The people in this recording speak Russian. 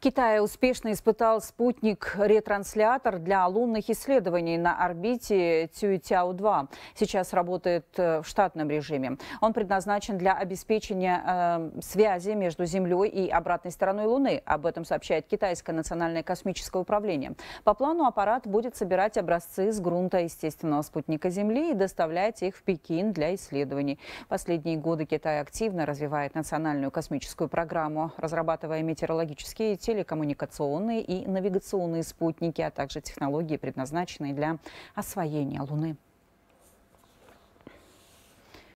Китай успешно испытал спутник-ретранслятор для лунных исследований на орбите Цюитяо-2. Сейчас работает э, в штатном режиме. Он предназначен для обеспечения э, связи между Землей и обратной стороной Луны. Об этом сообщает Китайское национальное космическое управление. По плану аппарат будет собирать образцы с грунта естественного спутника Земли и доставлять их в Пекин для исследований. Последние годы Китай активно развивает национальную космическую программу, разрабатывая метеорологические телекоммуникационные и навигационные спутники, а также технологии, предназначенные для освоения Луны.